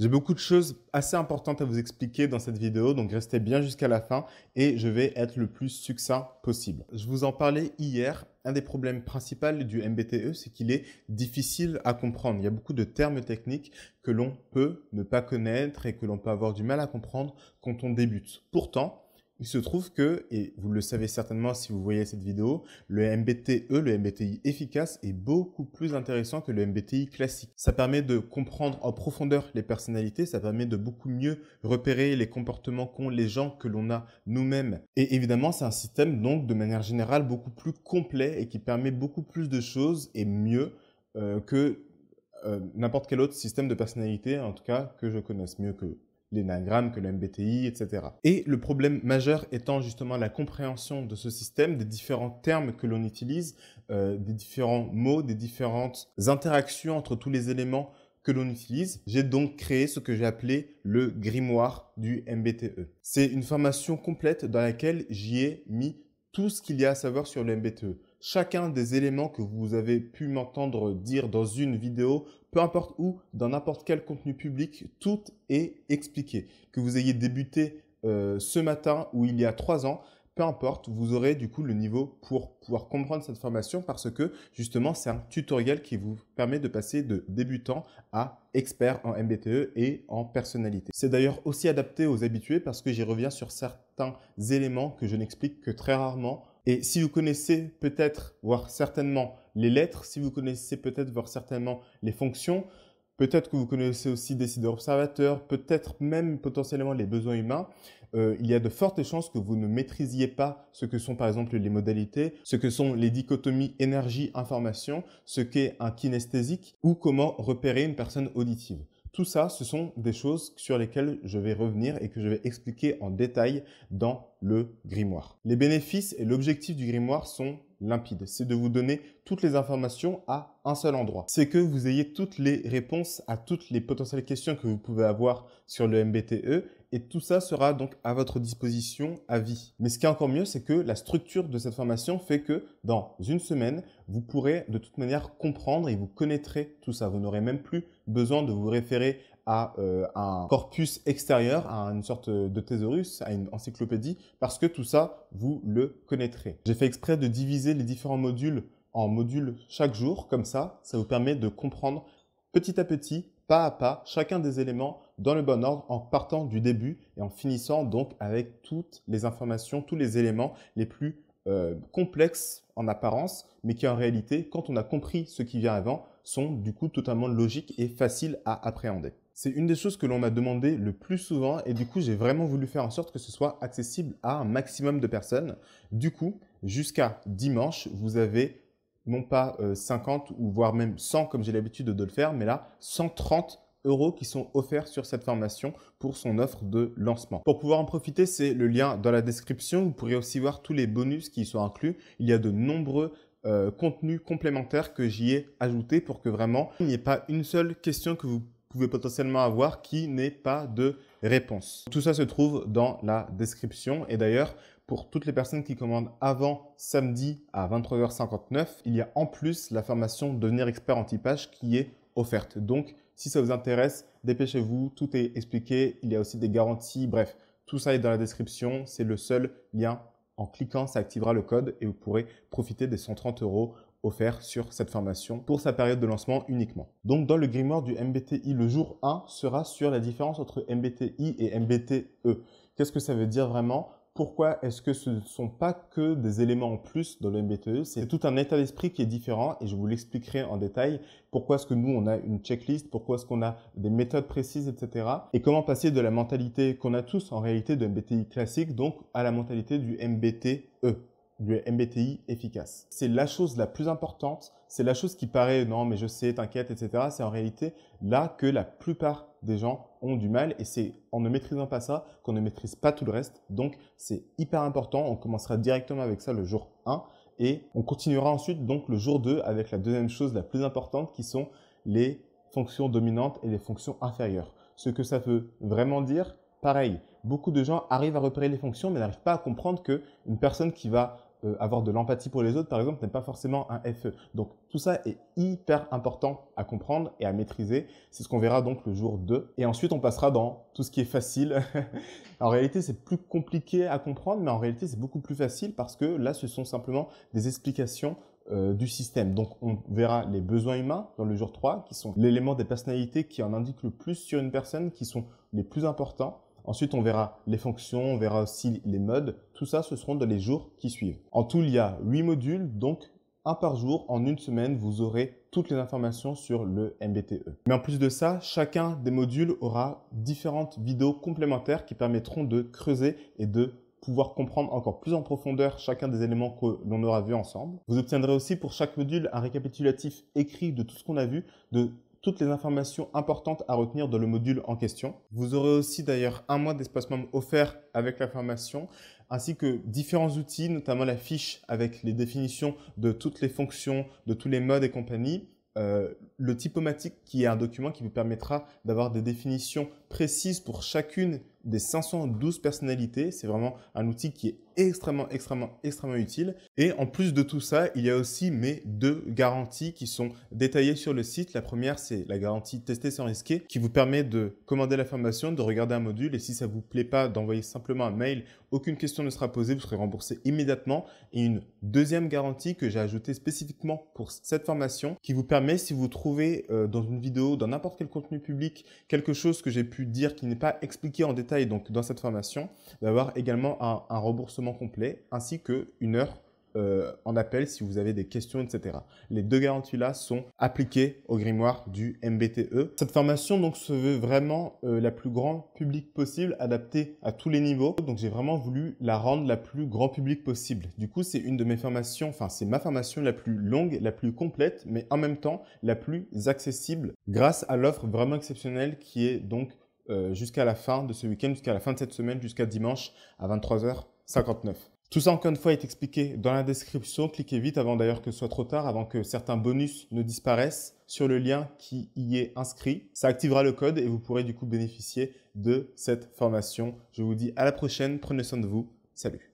J'ai beaucoup de choses assez importantes à vous expliquer dans cette vidéo, donc restez bien jusqu'à la fin et je vais être le plus succinct possible. Je vous en parlais hier, un des problèmes principaux du MBTE, c'est qu'il est difficile à comprendre. Il y a beaucoup de termes techniques que l'on peut ne pas connaître et que l'on peut avoir du mal à comprendre quand on débute. Pourtant, il se trouve que, et vous le savez certainement si vous voyez cette vidéo, le MBTE, le MBTI efficace est beaucoup plus intéressant que le MBTI classique. Ça permet de comprendre en profondeur les personnalités, ça permet de beaucoup mieux repérer les comportements qu'ont les gens que l'on a nous-mêmes. Et évidemment, c'est un système donc de manière générale beaucoup plus complet et qui permet beaucoup plus de choses et mieux euh, que euh, n'importe quel autre système de personnalité, en tout cas que je connaisse mieux que l'énagramme, que le MBTI, etc. Et le problème majeur étant justement la compréhension de ce système, des différents termes que l'on utilise, euh, des différents mots, des différentes interactions entre tous les éléments que l'on utilise. J'ai donc créé ce que j'ai appelé le grimoire du MBTE. C'est une formation complète dans laquelle j'y ai mis tout ce qu'il y a à savoir sur le MBTE chacun des éléments que vous avez pu m'entendre dire dans une vidéo, peu importe où, dans n'importe quel contenu public, tout est expliqué. Que vous ayez débuté euh, ce matin ou il y a trois ans, peu importe, vous aurez du coup le niveau pour pouvoir comprendre cette formation parce que justement c'est un tutoriel qui vous permet de passer de débutant à expert en MBTE et en personnalité. C'est d'ailleurs aussi adapté aux habitués parce que j'y reviens sur certains éléments que je n'explique que très rarement et si vous connaissez peut-être, voire certainement, les lettres, si vous connaissez peut-être, voire certainement, les fonctions, peut-être que vous connaissez aussi des décideurs observateurs, peut-être même potentiellement les besoins humains, euh, il y a de fortes chances que vous ne maîtrisiez pas ce que sont par exemple les modalités, ce que sont les dichotomies énergie-information, ce qu'est un kinesthésique ou comment repérer une personne auditive. Tout ça, ce sont des choses sur lesquelles je vais revenir et que je vais expliquer en détail dans le grimoire. Les bénéfices et l'objectif du grimoire sont limpides. C'est de vous donner toutes les informations à un seul endroit. C'est que vous ayez toutes les réponses à toutes les potentielles questions que vous pouvez avoir sur le MBTE et tout ça sera donc à votre disposition à vie. Mais ce qui est encore mieux, c'est que la structure de cette formation fait que dans une semaine, vous pourrez de toute manière comprendre et vous connaîtrez tout ça. Vous n'aurez même plus besoin de vous référer à euh, un corpus extérieur, à une sorte de thésaurus, à une encyclopédie, parce que tout ça, vous le connaîtrez. J'ai fait exprès de diviser les différents modules en modules chaque jour, comme ça, ça vous permet de comprendre petit à petit pas à pas chacun des éléments dans le bon ordre en partant du début et en finissant donc avec toutes les informations, tous les éléments les plus euh, complexes en apparence, mais qui en réalité, quand on a compris ce qui vient avant, sont du coup totalement logiques et faciles à appréhender. C'est une des choses que l'on m'a demandé le plus souvent et du coup j'ai vraiment voulu faire en sorte que ce soit accessible à un maximum de personnes. Du coup, jusqu'à dimanche, vous avez non pas 50 euh, ou voire même 100 comme j'ai l'habitude de le faire, mais là 130 euros qui sont offerts sur cette formation pour son offre de lancement. Pour pouvoir en profiter, c'est le lien dans la description. Vous pourrez aussi voir tous les bonus qui y sont inclus. Il y a de nombreux euh, contenus complémentaires que j'y ai ajoutés pour que vraiment il n'y ait pas une seule question que vous pouvez potentiellement avoir qui n'ait pas de réponse. Tout ça se trouve dans la description et d'ailleurs, pour toutes les personnes qui commandent avant samedi à 23h59, il y a en plus la formation Devenir expert en typage qui est offerte. Donc, si ça vous intéresse, dépêchez-vous, tout est expliqué, il y a aussi des garanties, bref, tout ça est dans la description, c'est le seul lien. En cliquant, ça activera le code et vous pourrez profiter des 130 euros offerts sur cette formation pour sa période de lancement uniquement. Donc dans le grimoire du MBTI, le jour 1 sera sur la différence entre MBTI et MBTE. Qu'est-ce que ça veut dire vraiment pourquoi est-ce que ce ne sont pas que des éléments en plus dans le MBTE C'est tout un état d'esprit qui est différent et je vous l'expliquerai en détail. Pourquoi est-ce que nous, on a une checklist Pourquoi est-ce qu'on a des méthodes précises, etc. Et comment passer de la mentalité qu'on a tous en réalité de MBTI classique, donc à la mentalité du MBTE du MBTI efficace. C'est la chose la plus importante, c'est la chose qui paraît non mais je sais, t'inquiète, etc. C'est en réalité là que la plupart des gens ont du mal et c'est en ne maîtrisant pas ça qu'on ne maîtrise pas tout le reste. Donc c'est hyper important, on commencera directement avec ça le jour 1 et on continuera ensuite donc le jour 2 avec la deuxième chose la plus importante qui sont les fonctions dominantes et les fonctions inférieures. Ce que ça veut vraiment dire, pareil, beaucoup de gens arrivent à repérer les fonctions, mais n'arrivent pas à comprendre qu'une personne qui va euh, avoir de l'empathie pour les autres, par exemple, n'est pas forcément un FE. Donc tout ça est hyper important à comprendre et à maîtriser. C'est ce qu'on verra donc le jour 2. Et ensuite, on passera dans tout ce qui est facile. en réalité, c'est plus compliqué à comprendre, mais en réalité, c'est beaucoup plus facile parce que là, ce sont simplement des explications euh, du système. Donc on verra les besoins humains dans le jour 3, qui sont l'élément des personnalités qui en indiquent le plus sur une personne, qui sont les plus importants. Ensuite, on verra les fonctions, on verra aussi les modes. Tout ça, ce seront dans les jours qui suivent. En tout, il y a 8 modules, donc un par jour. En une semaine, vous aurez toutes les informations sur le MBTE. Mais en plus de ça, chacun des modules aura différentes vidéos complémentaires qui permettront de creuser et de pouvoir comprendre encore plus en profondeur chacun des éléments que l'on aura vu ensemble. Vous obtiendrez aussi pour chaque module un récapitulatif écrit de tout ce qu'on a vu, de toutes les informations importantes à retenir dans le module en question. Vous aurez aussi d'ailleurs un mois d'espacement offert avec la formation, ainsi que différents outils, notamment la fiche avec les définitions de toutes les fonctions, de tous les modes et compagnie, euh, le typomatique qui est un document qui vous permettra d'avoir des définitions précises pour chacune des 512 personnalités. C'est vraiment un outil qui est extrêmement, extrêmement, extrêmement utile. Et en plus de tout ça, il y a aussi mes deux garanties qui sont détaillées sur le site. La première, c'est la garantie tester sans risquer, qui vous permet de commander la formation, de regarder un module, et si ça vous plaît pas, d'envoyer simplement un mail. Aucune question ne sera posée, vous serez remboursé immédiatement. Et une deuxième garantie que j'ai ajoutée spécifiquement pour cette formation, qui vous permet, si vous trouvez euh, dans une vidéo, dans n'importe quel contenu public, quelque chose que j'ai pu dire qui n'est pas expliqué en détail, donc dans cette formation, d'avoir également un, remboursement complet ainsi que une heure euh, en appel si vous avez des questions, etc. Les deux garanties-là sont appliquées au grimoire du MBTE. Cette formation donc se veut vraiment euh, la plus grand public possible, adaptée à tous les niveaux. Donc j'ai vraiment voulu la rendre la plus grand public possible. Du coup, c'est une de mes formations, enfin c'est ma formation la plus longue, la plus complète, mais en même temps la plus accessible grâce à l'offre vraiment exceptionnelle qui est donc euh, jusqu'à la fin de ce week-end, jusqu'à la fin de cette semaine, jusqu'à dimanche à 23h59. Tout ça encore une fois est expliqué dans la description. Cliquez vite avant d'ailleurs que ce soit trop tard, avant que certains bonus ne disparaissent sur le lien qui y est inscrit. Ça activera le code et vous pourrez du coup bénéficier de cette formation. Je vous dis à la prochaine, prenez soin de vous. Salut